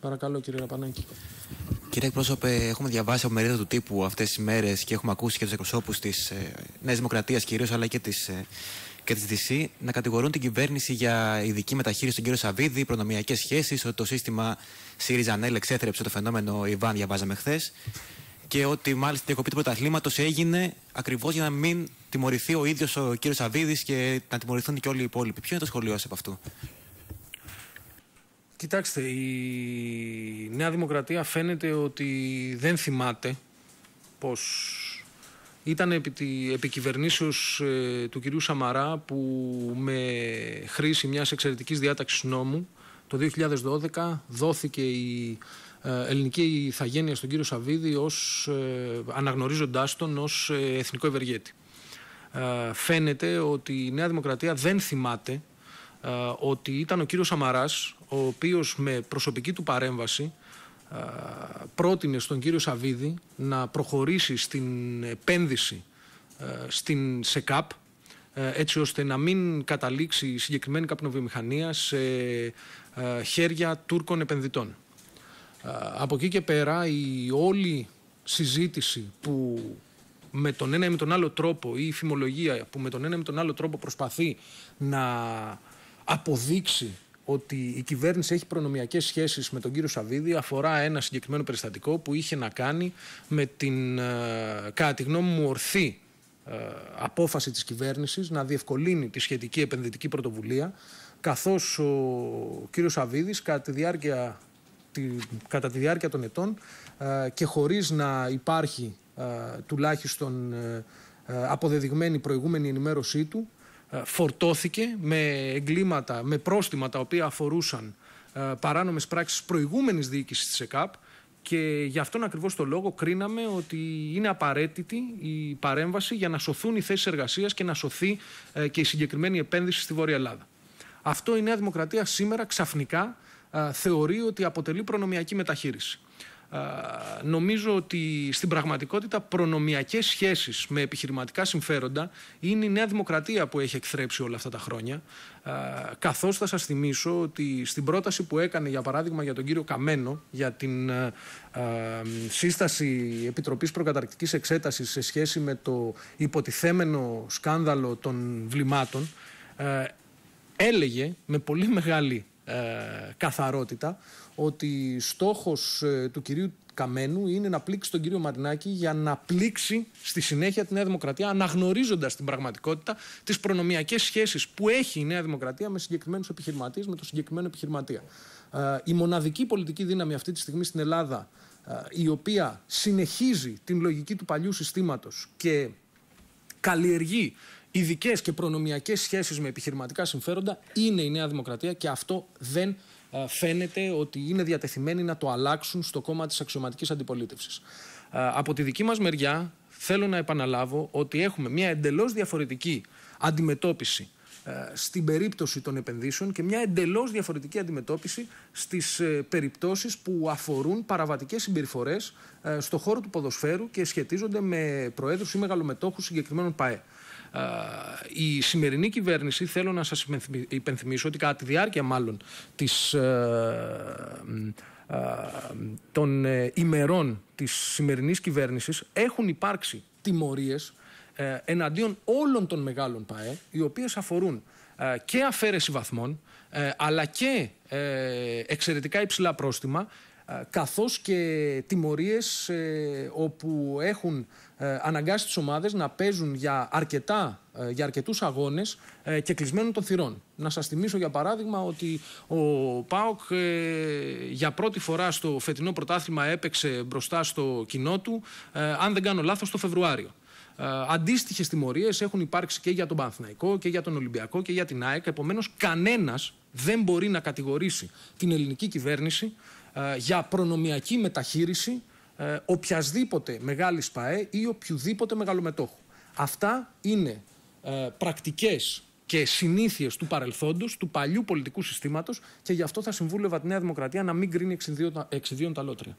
Παρακαλώ, κύριε Ραπανάκη. Κύριε εκπρόσωπε, έχουμε διαβάσει από μερίδα του τύπου αυτές τις μέρες και έχουμε ακούσει και τους εκπροσώπους της ε, Νέας Δημοκρατίας κυρίως, αλλά και της ε, και να κατηγορούν την κυβέρνηση για ειδική μεταχείριση στον κύριο Σαββίδη, προνομιακές σχέσεις, ότι το σύστημα ΣΥΡΙΖΑ ΝΕΛ εξέθρεψε το φαινόμενο Ιβάν, διαβάζαμε χθες. Και ότι μάλιστα η διακοπή του πρωταθλήματος έγινε ακριβώς για να μην τιμωρηθεί ο ίδιος ο κύριος Σαββίδης και να τιμωρηθούν και όλοι οι υπόλοιποι. Ποιο είναι το σχολείο σας από αυτού. Κοιτάξτε, η Νέα Δημοκρατία φαίνεται ότι δεν θυμάται πως ήταν επί, ε, του κυρίου Σαμαρά που με χρήση μιας εξαιρετικής διάταξης νόμου το 2012 δόθηκε η ε, ελληνική ηθαγένεια στον κύριο Σαββίδη ως, ε, αναγνωρίζοντάς τον ως ε, εθνικό ευεργέτη. Φαίνεται ότι η Νέα Δημοκρατία δεν θυμάται ε, ότι ήταν ο κύριος Σαμαράς, ο οποίος με προσωπική του παρέμβαση ε, πρότεινε στον κύριο Σαβίδη να προχωρήσει στην επένδυση ε, στην ΣΕΚΑΠ έτσι ώστε να μην καταλήξει η συγκεκριμένη καπνοβιομηχανία σε χέρια Τούρκων επενδυτών. Από εκεί και πέρα η όλη συζήτηση που με τον ένα ή με τον άλλο τρόπο ή η φημολογία που με τον ένα ή με τον άλλο τρόπο προσπαθεί να αποδείξει ότι η κυβέρνηση έχει προνομιακές σχέσεις με τον κύριο Σαββίδη αφορά ένα συγκεκριμένο περιστατικό που είχε να κάνει με την, ε, κατά τη γνώμη μου, ορθή ε, απόφαση της κυβέρνησης να διευκολύνει τη σχετική επενδυτική πρωτοβουλία καθώς ο κύριος Σαββίδης κατά τη διάρκεια, των ετών ε, και χωρίς να υπάρχει τουλάχιστον αποδεδειγμένη προηγούμενη ενημέρωσή του ε, φορτώθηκε με εγκλήματα, με πρόστιμα τα οποία αφορούσαν ε, παράνομες πράξεις προηγούμενης διοίκησης της ΕΚΑΠ και γι' αυτόν ακριβώς το λόγο κρίναμε ότι είναι απαραίτητη η παρέμβαση για να σωθούν οι θέσεις εργασίας και να σωθεί ε, και η συγκεκριμένη επένδυση στη Βόρεια Ελλάδα. Αυτό η Νέα Δημοκρατία σήμερα ξαφνικά θεωρεί ότι αποτελεί προνομιακή μεταχείριση νομίζω ότι στην πραγματικότητα προνομιακές σχέσεις με επιχειρηματικά συμφέροντα είναι η Νέα Δημοκρατία που έχει εκθρέψει όλα αυτά τα χρόνια. Καθώς θα σας θυμίσω ότι στην πρόταση που έκανε για παράδειγμα για τον κύριο Καμένο για την σύσταση Επιτροπής Προκαταρκτικής Εξέτασης σε σχέση με το υποτιθέμενο σκάνδαλο των βλημάτων έλεγε με πολύ μεγάλη ε, καθαρότητα ότι στόχος ε, του κυρίου Καμένου είναι να πλήξει τον κύριο Μαρινάκη για να πλήξει στη συνέχεια τη Νέα Δημοκρατία, αναγνωρίζοντας την πραγματικότητα τις προνομιακές σχέσεις που έχει η Νέα Δημοκρατία με συγκεκριμένους επιχειρηματίες, με το συγκεκριμένο επιχειρηματία. Ε, η μοναδική πολιτική δύναμη αυτή τη στιγμή στην Ελλάδα, η οποία συνεχίζει την λογική του παλιού συστήματος και καλλιεργεί ειδικές και προνομιακές σχέσεις με επιχειρηματικά συμφέροντα είναι η Νέα Δημοκρατία και αυτό δεν φαίνεται ότι είναι διατεθειμένοι να το αλλάξουν στο κόμμα της αξιωματικής αντιπολίτευσης. Από τη δική μας μεριά, θέλω να επαναλάβω ότι έχουμε μια εντελώς διαφορετική αντιμετώπιση στην περίπτωση των επενδύσεων και μια εντελώς διαφορετική αντιμετώπιση στις ε, περιπτώσεις που αφορούν παραβατικές συμπεριφορές στον χώρο του ποδοσφαίρου και σχετίζονται με προέδρους ή μεγαλομετόχους συγκεκριμένων ΠΑΕ η σημερινή κυβέρνηση, θέλω να σας υπενθυμίσω ότι κατά τη διάρκεια μάλλον της, ε, των ε, ημερών της σημερινής κυβέρνησης έχουν υπάρξει τιμωρίες ε, εναντίον όλων των μεγάλων ΠΑΕ, οι οποίες αφορούν και αφαίρεση βαθμών, αλλά και εξαιρετικά υψηλά πρόστιμα ε, καθώς και τιμωρίες ε, όπου έχουν ε, αναγκάσει τις ομάδες να παίζουν για, αρκετά, για αρκετούς αγώνες και κλεισμένων των θυρών. Να σας θυμίσω για παράδειγμα ότι ο ΠΑΟΚ για πρώτη φορά στο φετινό πρωτάθλημα έπαιξε μπροστά στο κοινό του, αν δεν κάνω λάθος, το Φεβρουάριο. Αντίστοιχες τιμωρίες έχουν υπάρξει και για τον Παναθηναϊκό και για τον Ολυμπιακό και για την ΑΕΚ. Επομένως, κανένας δεν μπορεί να κατηγορήσει την ελληνική κυβέρνηση ε, για προνομιακή μεταχείριση ε, οποιασδήποτε μεγάλη ΠΑΕ ή οποιοδήποτε μεγαλομετόχου. Αυτά είναι ε, πρακτικές και συνήθειες του παρελθόντος, του παλιού πολιτικού συστήματος και γι' αυτό θα συμβούλευα τη Νέα Δημοκρατία να μην κρίνει εξιδίων τα λότρια.